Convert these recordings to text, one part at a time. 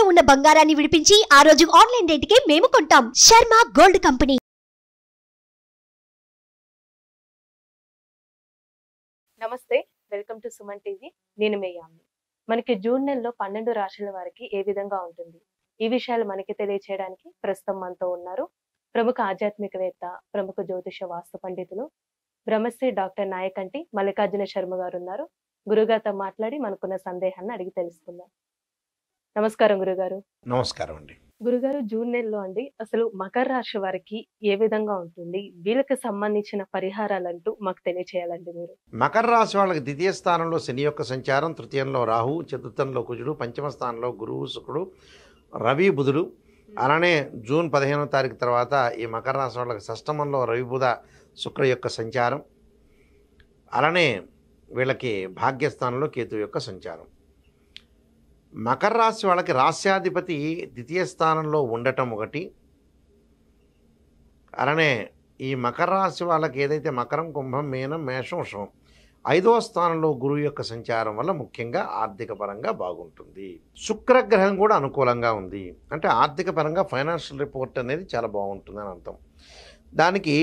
తాకట్టులో ఉన్న బంగారాన్ని విడిపించి ఆ రోజు ఆన్లైన్ కి మేము కొంటాం శర్మ గోల్డ్ కంపెనీ నమస్తే వెల్కమ్ టు సుమన్ టీవీ నేను మేయామి మనకి జూన్ నెలలో పన్నెండు రాశుల వారికి ఏ విధంగా ఉంటుంది ఈ విషయాలు మనకి తెలియచేయడానికి ప్రస్తుతం మనతో ఉన్నారు ప్రముఖ ఆధ్యాత్మికవేత్త ప్రముఖ జ్యోతిష వాస్తు పండితులు బ్రహ్మశ్రీ డాక్టర్ నాయకంటి మల్లికార్జున శర్మ గారు ఉన్నారు గురుగారితో మాట్లాడి మనకున్న సందేహాన్ని అడిగి తెలుసుకుందాం నమస్కారం గురుగారు నమస్కారం అండి గురుగారు జూన్ నెలలో అండి అసలు మకర రాశి వారికి ఏ విధంగా ఉంటుంది వీళ్ళకి సంబంధించిన పరిహారాలంటూ మాకు తెలియచేయాలండి మీరు మకర రాశి వాళ్ళకి ద్వితీయ స్థానంలో శని యొక్క సంచారం తృతీయంలో రాహు చతుర్థంలో కుజుడు పంచమ స్థానంలో గురువు శుకుడు రవి బుధుడు అలానే జూన్ పదిహేనవ తారీఖు తర్వాత ఈ మకర రాశి వాళ్ళకి షష్టమంలో రవి బుధ శుక్ర యొక్క సంచారం అలానే వీళ్ళకి భాగ్యస్థానంలో కేతు యొక్క సంచారం మకర రాశి వాళ్ళకి రాశ్యాధిపతి ద్వితీయ స్థానంలో ఉండటం ఒకటి అలానే ఈ మకర రాశి వాళ్ళకి ఏదైతే మకరం కుంభం మేనం మేషం శవం ఐదవ స్థానంలో గురువు యొక్క సంచారం వల్ల ముఖ్యంగా ఆర్థిక పరంగా బాగుంటుంది శుక్రగ్రహం కూడా అనుకూలంగా ఉంది అంటే ఆర్థిక పరంగా ఫైనాన్షియల్ రిపోర్ట్ అనేది చాలా బాగుంటుందని అర్థం దానికి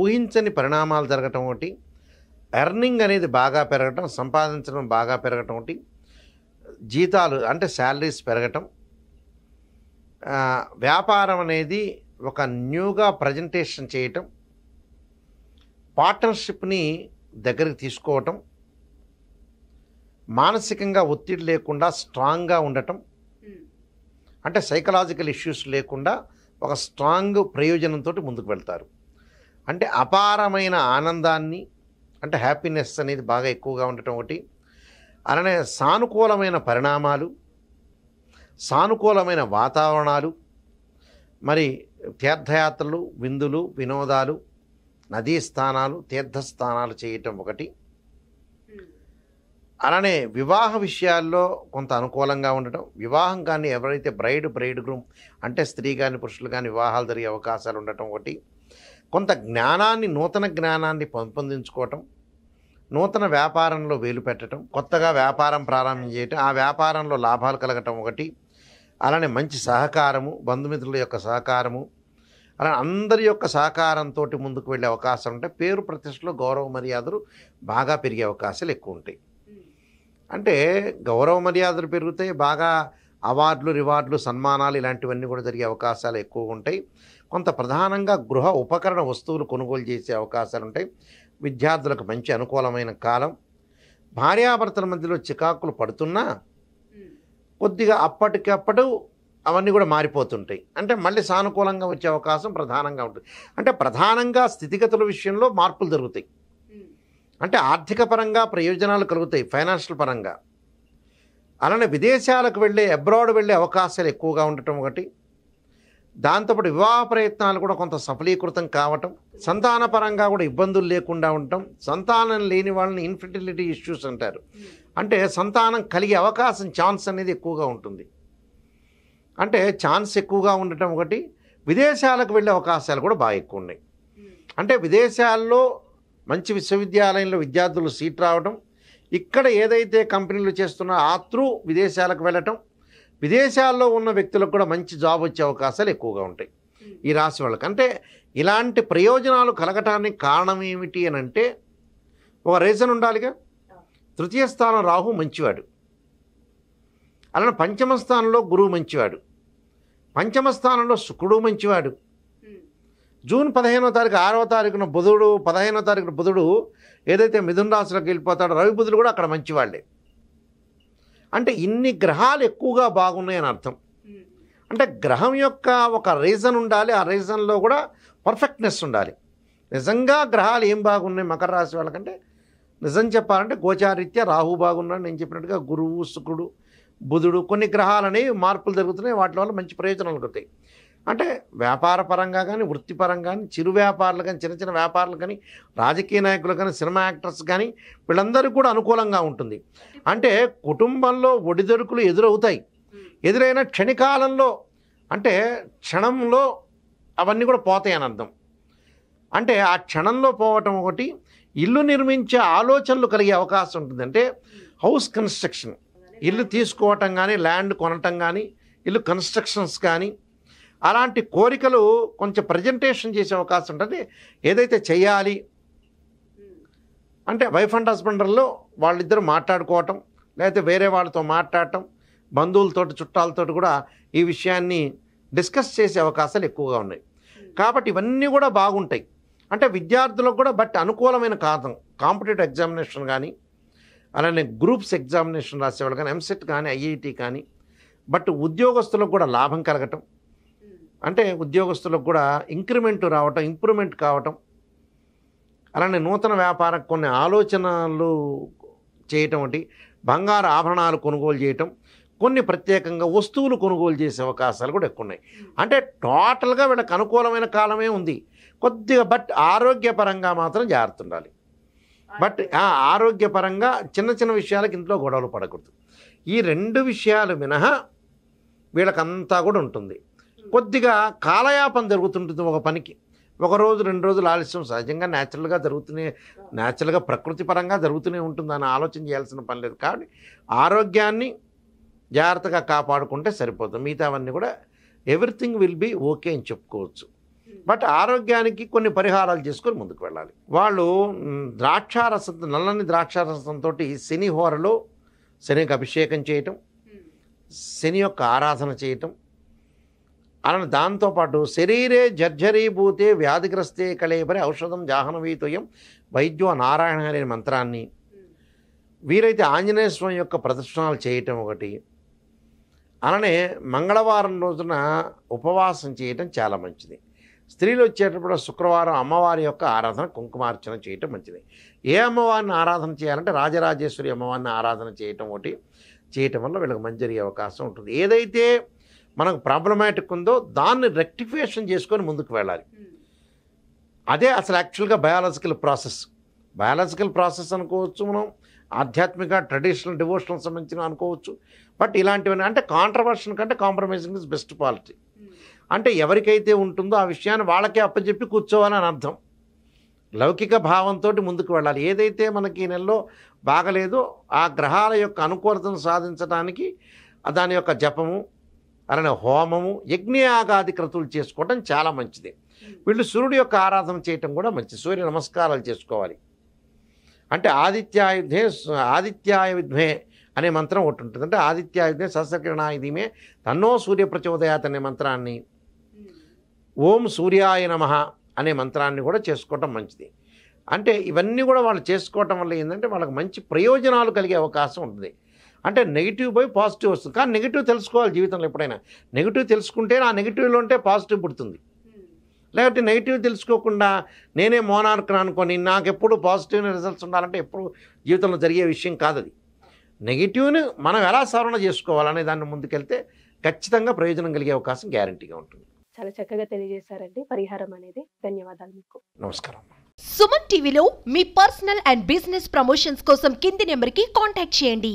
ఊహించని పరిణామాలు జరగటం ఒకటి ఎర్నింగ్ అనేది బాగా పెరగటం సంపాదించడం బాగా పెరగటం ఒకటి జీతాలు అంటే శాలరీస్ పెరగటం వ్యాపారం అనేది ఒక న్యూగా ప్రజెంటేషన్ చేయటం పార్ట్నర్షిప్ని దగ్గరికి తీసుకోవటం మానసికంగా ఒత్తిడి లేకుండా స్ట్రాంగ్గా ఉండటం అంటే సైకలాజికల్ ఇష్యూస్ లేకుండా ఒక స్ట్రాంగ్ ప్రయోజనంతో ముందుకు వెళ్తారు అంటే అపారమైన ఆనందాన్ని అంటే హ్యాపీనెస్ అనేది బాగా ఎక్కువగా ఉండటం ఒకటి అలానే సానుకూలమైన పరిణామాలు సానుకూలమైన వాతావరణాలు మరి తీర్థయాత్రలు విందులు వినోదాలు నదీ స్థానాలు తీర్థస్థానాలు చేయటం ఒకటి అలానే వివాహ విషయాల్లో కొంత అనుకూలంగా ఉండటం వివాహం కానీ ఎవరైతే బ్రైడ్ బ్రైడ్ గ్రూమ్ అంటే స్త్రీ కానీ పురుషులు కానీ వివాహాలు జరిగే అవకాశాలు ఉండటం ఒకటి కొంత జ్ఞానాన్ని నూతన జ్ఞానాన్ని పెంపొందించుకోవటం నూతన వ్యాపారంలో వేలు పెట్టడం కొత్తగా వ్యాపారం ప్రారంభం చేయటం ఆ వ్యాపారంలో లాభాలు కలగటం ఒకటి అలానే మంచి సహకారము బంధుమిత్రుల యొక్క సహకారము అలా అందరి యొక్క సహకారంతో ముందుకు వెళ్ళే అవకాశం ఉంటాయి పేరు ప్రతిష్టలో గౌరవ మర్యాదలు బాగా పెరిగే అవకాశాలు ఎక్కువ ఉంటాయి అంటే గౌరవ మర్యాదలు పెరుగుతాయి బాగా అవార్డులు రివార్డులు సన్మానాలు ఇలాంటివన్నీ కూడా జరిగే అవకాశాలు ఎక్కువగా ఉంటాయి కొంత ప్రధానంగా గృహ ఉపకరణ వస్తువులు కొనుగోలు చేసే అవకాశాలు ఉంటాయి విద్యార్థులకు మంచి అనుకూలమైన కాలం భార్యాభర్తల మధ్యలో చికాకులు పడుతున్నా కొద్దిగా అప్పటికప్పుడు అవన్నీ కూడా మారిపోతుంటాయి అంటే మళ్ళీ సానుకూలంగా వచ్చే అవకాశం ప్రధానంగా ఉంటుంది అంటే ప్రధానంగా స్థితిగతుల విషయంలో మార్పులు జరుగుతాయి అంటే ఆర్థిక పరంగా ప్రయోజనాలు కలుగుతాయి ఫైనాన్షియల్ పరంగా అలానే విదేశాలకు వెళ్ళే అబ్రాడ్ వెళ్ళే అవకాశాలు ఎక్కువగా ఉండటం ఒకటి దాంతోపాటు వివాహ ప్రయత్నాలు కూడా కొంత సఫలీకృతం కావటం సంతానపరంగా కూడా ఇబ్బందులు లేకుండా ఉండటం సంతానం లేని వాళ్ళని ఇన్ఫర్టిలిటీ ఇష్యూస్ అంటారు అంటే సంతానం కలిగే అవకాశం ఛాన్స్ అనేది ఎక్కువగా ఉంటుంది అంటే ఛాన్స్ ఎక్కువగా ఉండటం ఒకటి విదేశాలకు వెళ్ళే అవకాశాలు కూడా బాగా ఎక్కువ ఉన్నాయి అంటే విదేశాల్లో మంచి విశ్వవిద్యాలయంలో విద్యార్థులు సీట్ రావడం ఇక్కడ ఏదైతే కంపెనీలు చేస్తున్నారో ఆ త్రూ విదేశాలకు వెళ్ళటం విదేశాల్లో ఉన్న వ్యక్తులకు కూడా మంచి జాబ్ వచ్చే అవకాశాలు ఎక్కువగా ఉంటాయి ఈ రాశి వాళ్ళకి అంటే ఇలాంటి ప్రయోజనాలు కలగటానికి కారణం ఏమిటి అని అంటే ఒక రీజన్ ఉండాలిగా తృతీయ స్థానం రాహు మంచివాడు అలానే పంచమ స్థానంలో గురువు మంచివాడు పంచమ స్థానంలో శుక్రుడు మంచివాడు జూన్ పదిహేనో తారీఖు ఆరవ తారీఖున బుధుడు పదిహేనో తారీఖున బుధుడు ఏదైతే మిథున రాశిలోకి వెళ్ళిపోతాడో రవి బుధుడు కూడా అక్కడ మంచివాళ్ళే అంటే ఇన్ని గ్రహాలు ఎక్కువగా బాగున్నాయని అర్థం అంటే గ్రహం యొక్క ఒక రీజన్ ఉండాలి ఆ రీజన్లో కూడా పర్ఫెక్ట్నెస్ ఉండాలి నిజంగా గ్రహాలు ఏం బాగున్నాయి మకర రాశి వాళ్ళకంటే నిజం చెప్పాలంటే గోచారీత్య రాహు బాగున్నాడు నేను చెప్పినట్టుగా గురువు శుక్రుడు బుధుడు కొన్ని గ్రహాలనేవి మార్పులు జరుగుతున్నాయి వాటి వల్ల మంచి ప్రయోజనాలు కలుగుతాయి అంటే వ్యాపార పరంగా కానీ వృత్తిపరంగా కానీ చిరు వ్యాపారులు కానీ చిన్న చిన్న వ్యాపారులు కానీ రాజకీయ నాయకులు కానీ సినిమా యాక్టర్స్ కానీ వీళ్ళందరికీ కూడా అనుకూలంగా ఉంటుంది అంటే కుటుంబంలో ఒడిదొడుకులు ఎదురవుతాయి ఎదురైన క్షణికాలంలో అంటే క్షణంలో అవన్నీ కూడా పోతాయి అని అర్థం అంటే ఆ క్షణంలో పోవటం ఒకటి ఇల్లు నిర్మించే ఆలోచనలు కలిగే అవకాశం ఉంటుంది అంటే హౌస్ కన్స్ట్రక్షన్ ఇల్లు తీసుకోవటం కానీ ల్యాండ్ కొనటం కానీ ఇల్లు కన్స్ట్రక్షన్స్ కానీ అలాంటి కోరికలు కొంచెం ప్రజెంటేషన్ చేసే అవకాశం ఉంటుంది ఏదైతే చేయాలి అంటే వైఫ్ అండ్ హస్బెండర్లో వాళ్ళిద్దరు మాట్లాడుకోవటం లేకపోతే వేరే వాళ్ళతో మాట్లాడటం బంధువులతో చుట్టాలతో కూడా ఈ విషయాన్ని డిస్కస్ చేసే అవకాశాలు ఎక్కువగా ఉన్నాయి కాబట్టి ఇవన్నీ కూడా బాగుంటాయి అంటే విద్యార్థులకు కూడా బట్ అనుకూలమైన కాదం కాంపిటేటివ్ ఎగ్జామినేషన్ కానీ అలానే గ్రూప్స్ ఎగ్జామినేషన్ రాసేవాళ్ళు కానీ ఎంసెట్ కానీ ఐఐటి e కానీ బట్ ఉద్యోగస్తులకు కూడా లాభం కలగటం అంటే ఉద్యోగస్తులకు కూడా ఇంక్రిమెంట్ రావటం ఇంప్రూవ్మెంట్ కావటం అలానే నూతన వ్యాపార కొన్ని ఆలోచనలు చేయటం వంటి బంగారు ఆభరణాలు కొనుగోలు చేయటం కొన్ని ప్రత్యేకంగా వస్తువులు కొనుగోలు చేసే అవకాశాలు కూడా ఎక్కువ ఉన్నాయి అంటే టోటల్గా వీళ్ళకి అనుకూలమైన కాలమే ఉంది కొద్దిగా బట్ ఆరోగ్యపరంగా మాత్రం జాగ్రత్త ఉండాలి బట్ ఆరోగ్యపరంగా చిన్న చిన్న విషయాలకు ఇంట్లో గొడవలు పడకూడదు ఈ రెండు విషయాలు మినహా వీళ్ళకంతా కూడా ఉంటుంది కొద్దిగా కాలయాపం జరుగుతుంటుంది ఒక పనికి ఒక రోజు రెండు రోజులు ఆలస్యం సహజంగా న్యాచురల్గా జరుగుతూనే న్యాచురల్గా ప్రకృతి పరంగా జరుగుతూనే ఉంటుంది అని ఆలోచన చేయాల్సిన పని లేదు కాబట్టి ఆరోగ్యాన్ని జాగ్రత్తగా కాపాడుకుంటే సరిపోతుంది మిగతా అవన్నీ కూడా ఎవ్రీథింగ్ విల్ బీ ఓకే అని చెప్పుకోవచ్చు బట్ ఆరోగ్యానికి కొన్ని పరిహారాలు చేసుకొని ముందుకు వెళ్ళాలి వాళ్ళు ద్రాక్షారసం నల్లని ద్రాక్షారసంతో శని హోరలో శనికి అభిషేకం చేయటం శని యొక్క ఆరాధన చేయటం అలా దాంతోపాటు శరీరే జర్జరీభూతే వ్యాధిగ్రస్తే కళేపరి ఔషధం జాహ్నవీతుయం వైద్యో నారాయణ అనే మంత్రాన్ని hmm. వీరైతే ఆంజనేయ స్వామి యొక్క ప్రదర్శనలు చేయటం ఒకటి అలానే మంగళవారం రోజున ఉపవాసం చేయటం చాలా మంచిది స్త్రీలు వచ్చేటప్పుడు శుక్రవారం అమ్మవారి యొక్క ఆరాధన కుంకుమార్చన చేయటం మంచిది ఏ అమ్మవారిని ఆరాధన చేయాలంటే రాజరాజేశ్వరి అమ్మవారిని ఆరాధన చేయటం ఒకటి చేయటం వల్ల వీళ్ళకి మంచి అవకాశం ఉంటుంది ఏదైతే మనకు ప్రాబ్లమాటిక్ ఉందో దాన్ని రెక్టిఫికేషన్ చేసుకొని ముందుకు వెళ్ళాలి hmm. అదే అసలు యాక్చువల్గా బయాలజికల్ ప్రాసెస్ బయాలజికల్ ప్రాసెస్ అనుకోవచ్చు మనం ఆధ్యాత్మిక ట్రెడిషనల్ డివోషనల్ సంబంధించిన అనుకోవచ్చు బట్ ఇలాంటివన్నీ అంటే కాంట్రవర్షన్ కంటే కాంప్రమైజింగ్ ఇస్ బెస్ట్ పాలిటీ అంటే ఎవరికైతే ఉంటుందో ఆ విషయాన్ని వాళ్ళకే అప్పచెప్పి కూర్చోవాలని అర్థం లౌకిక భావంతో ముందుకు వెళ్ళాలి ఏదైతే మనకి ఈ నెలలో బాగలేదో ఆ గ్రహాల యొక్క అనుకూలతను సాధించడానికి దాని యొక్క జపము అలానే హోమము యజ్ఞయాగాది క్రతువులు చేసుకోవడం చాలా మంచిది వీళ్ళు సూర్యుడు యొక్క ఆరాధన చేయటం కూడా మంచిది సూర్య నమస్కారాలు చేసుకోవాలి అంటే ఆదిత్యాయుధే ఆదిత్యాయుధ్మే అనే మంత్రం ఒకటి ఉంటుంది అంటే ఆదిత్యాయుధే సహస్రకిరణాయుధిమే తన్నో సూర్య ప్రచోదయాత్ అనే మంత్రాన్ని ఓం సూర్యాయ నమ అనే మంత్రాన్ని కూడా చేసుకోవటం మంచిది అంటే ఇవన్నీ కూడా వాళ్ళు చేసుకోవటం వల్ల ఏంటంటే వాళ్ళకి మంచి ప్రయోజనాలు కలిగే అవకాశం ఉంటుంది అంటే నెగిటివ్ పోయి పాజిటివ్ వస్తుంది కానీ నెగిటివ్ తెలుసుకోవాలి జీవితంలో ఎప్పుడైనా నెగిటివ్ తెలుసుకుంటే ఆ నెగిటివ్లో ఉంటే పాజిటివ్ పుడుతుంది లేకపోతే నెగిటివ్ తెలుసుకోకుండా నేనే మోనార్కను అనుకొని నాకు ఎప్పుడు పాజిటివ్ రిజల్ట్స్ ఉండాలంటే ఎప్పుడు జీవితంలో జరిగే విషయం కాదు అది నెగిటివ్ని మనం ఎలా సవరణ చేసుకోవాలనే దాన్ని ముందుకెళ్తే ఖచ్చితంగా ప్రయోజనం కలిగే అవకాశం గ్యారంటీగా ఉంటుంది చాలా చక్కగా తెలియజేశారండి పరిహారం అనేది ధన్యవాదాలు మీకు నమస్కారం సుమన్ టీవీలో మీ పర్సనల్ అండ్ బిజినెస్ ప్రమోషన్స్ కోసం కింది నెంబర్కి కాంటాక్ట్ చేయండి